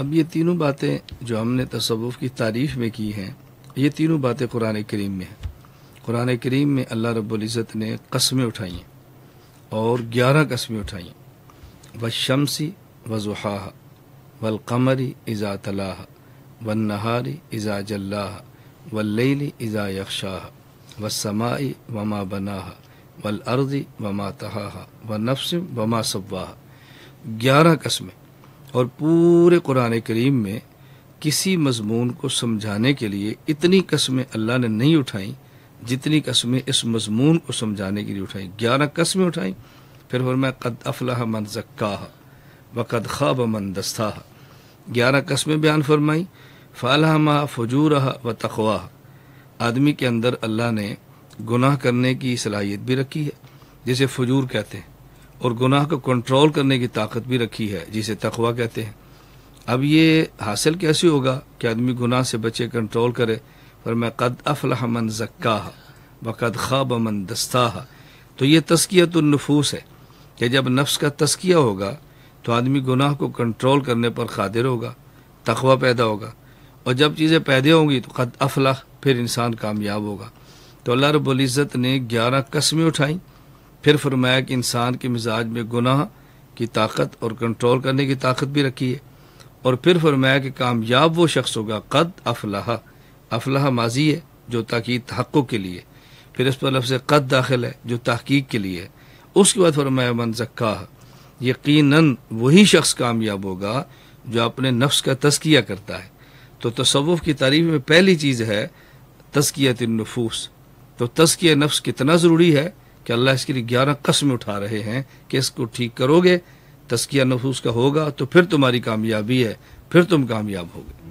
अब ये तीनों बातें जो हमने तसवुफ़ की तारीफ़ में की हैं ये तीनों बातें कुरान करीम में हैं कुरान करीम में अल्लाह रब्ज़त ने कस्में उठाई हैं और ग्यारह कस्में उठाई हैं व शमसी वज़ुहा वलकमरी इज़ा तलाह व नहारी इज़ा जल्लाह वल्लैली इज़ा यख्शाह व समाई वमा बनाह वल अर्ज़ी वमा तहा व नफ्स वमा सब्वाह ग्यारह कस्में और पूरे कुरान करीम में किसी मजमून को समझाने के लिए इतनी कस्में अल्लाह ने नहीं उठाई जितनी कस्में इस मजमून को समझाने के लिए उठाई ग्यारह कस्में उठाई फिर मैं कद अफलाह मन जक्का व कद ख़ाब मन दस्ता ग्यारह कस्में बयान फरमाई फ़ालह मा फजूर व तखवा आदमी के अंदर अल्लाह ने गुनाह करने की सलाहियत भी रखी है जिसे फजूर कहते हैं और गुनाह को कंट्रोल करने की ताकत भी रखी है जिसे तखवा कहते हैं अब ये हासिल कैसे होगा कि आदमी गुनाह से बचे कंट्रोल करे पर मैं कद अफलाह मन जक्का बद खब अमन दस्ता तो ये नफूस है कि जब नफ्स का तस्किया होगा तो आदमी गुनाह को कंट्रोल करने पर खादिर होगा तखवा पैदा होगा और जब चीज़ें पैदा होंगी तो कद अफलाह फिर इंसान कामयाब होगा तो अल्लाह रबुल्ज़त ने ग्यारह कस्में उठाई फिर फरमाया कि इंसान के मिजाज में गुनाह की ताकत और कंट्रोल करने की ताकत भी रखी है और फिर फरमाया कि कामयाब वो शख्स होगा कद अफलाह अफलाह माजी है जो ताकीद हक़ों के लिए फिर इस पर लफ्ज़ कद दाखिल है जो तहकीक के लिए है उसके बाद फरमाया मन जक्का यकीनन वही शख्स कामयाब होगा जो अपने नफ्स का तस्किया करता है तो तसवुफ़ की तारीफ में पहली चीज़ है तस्कियत नफूस तो तस्किया नफ्स कितना ज़रूरी है कि अल्लाह इसके लिए ग्यारह कस्में उठा रहे हैं कि इसको ठीक करोगे तस्किया नफूस का होगा तो फिर तुम्हारी कामयाबी है फिर तुम कामयाब होगे